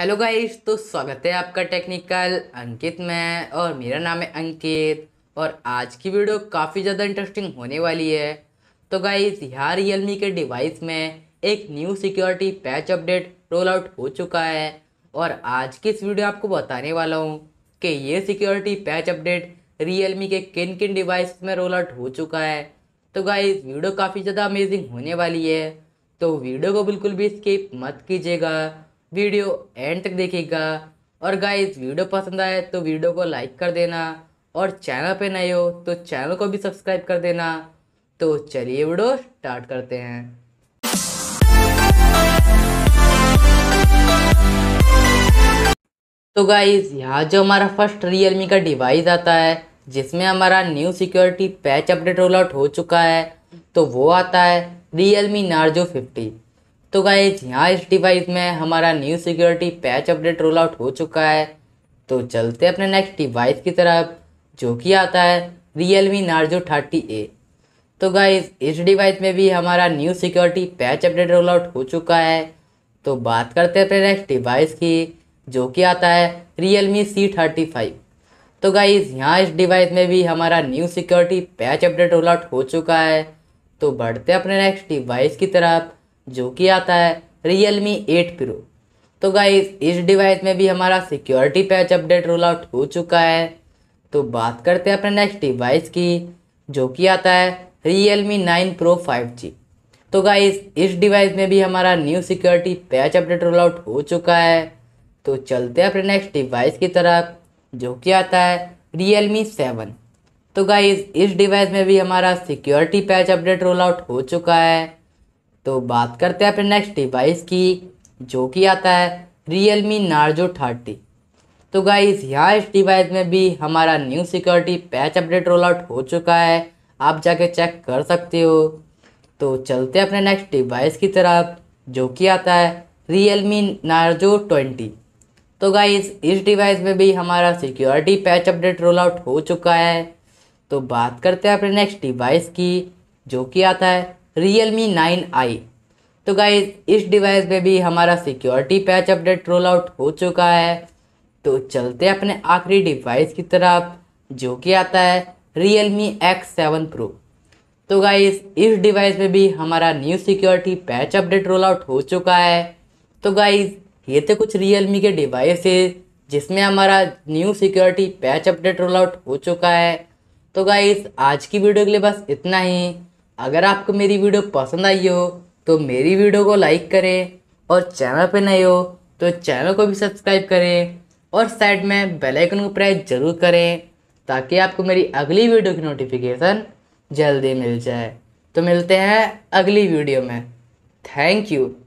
hello guys तो स्वागत है आपका टेक्निकल अंकित में और मेरा नाम है अंकित और आज की वीडियो काफ़ी ज़्यादा इंटरेस्टिंग होने वाली है तो गाइस यहाँ रियल के डिवाइस में एक new security patch update roll out हो चुका है और आज की इस वीडियो आपको बताने वाला हूँ कि ये सिक्योरिटी पैच अपडेट रियल के किन किन डिवाइस में रोल आउट हो चुका है तो गाइज वीडियो काफ़ी ज़्यादा अमेजिंग होने वाली है तो वीडियो को बिल्कुल भी स्किप मत कीजिएगा वीडियो एंड तक देखेगा और गाइस वीडियो पसंद आए तो वीडियो को लाइक कर देना और चैनल पे नए हो तो चैनल को भी सब्सक्राइब कर देना तो चलिए वीडियो स्टार्ट करते हैं तो गाइज यहाँ जो हमारा फर्स्ट रियलमी का डिवाइस आता है जिसमें हमारा new security patch update roll out हो चुका है तो वो आता है रियल मी नार्जो फिफ्टी तो गाइज यहाँ इस डिवाइस में हमारा new security patch update roll out हो चुका है तो चलते अपने नेक्स्ट डिवाइस की तरफ जो कि आता है Realme Narzo thirty A तो गाइज इस डिवाइस में भी हमारा new security patch update roll out हो चुका है तो बात करते हैं अपने नेक्स्ट डिवाइस की जो कि आता है Realme C thirty five तो गाइज यहाँ इस डिवाइस में भी हमारा new security patch update roll out हो चुका है तो बढ़ते अपने नेक्स्ट डिवाइस की तरफ जो कि आता है रियल मी एट प्रो तो गाइज इस डिवाइस में भी हमारा security patch update roll out हो चुका है तो बात करते हैं अपने नेक्स्ट डिवाइस की जो कि आता है Realme nine pro five G तो गाइज इस डिवाइस में भी हमारा new security patch update roll out हो चुका है तो चलते हैं अपने नेक्स्ट डिवाइस की तरफ जो कि आता है रियल मी सेवन तो गाइज इस डिवाइस में भी हमारा security patch update roll out हो चुका है तो बात करते हैं अपने नेक्स्ट डिवाइस की जो कि आता है रियल मी नार्जो थर्टी तो गाइज यहाँ इस डिवाइस में भी हमारा new security patch update roll out हो चुका है आप जाके चेक कर सकते हो तो चलते हैं अपने नेक्स्ट डिवाइस की तरफ जो कि आता है रियल मी नार्जो ट्वेंटी तो गाइज इस डिवाइस में भी हमारा security patch update roll out हो चुका है तो बात करते हैं अपने नेक्स्ट डिवाइस की जो कि आता है रियल मी नाइन आई तो गाइज इस डिवाइस पे भी हमारा security patch update roll out हो चुका है तो चलते अपने आखिरी डिवाइस की तरफ जो कि आता है Realme X seven pro तो गाइज इस डिवाइस पे भी हमारा new security patch update roll out हो चुका है तो गाइज ये थे कुछ रियल मी के है जिसमें हमारा new security patch update roll out हो चुका है तो गाइज आज की वीडियो के लिए बस इतना ही अगर आपको मेरी वीडियो पसंद आई हो तो मेरी वीडियो को लाइक करें और चैनल पर नए हो तो चैनल को भी सब्सक्राइब करें और साइड में बेल आइकन को प्रेस जरूर करें ताकि आपको मेरी अगली वीडियो की नोटिफिकेशन जल्दी मिल जाए तो मिलते हैं अगली वीडियो में थैंक यू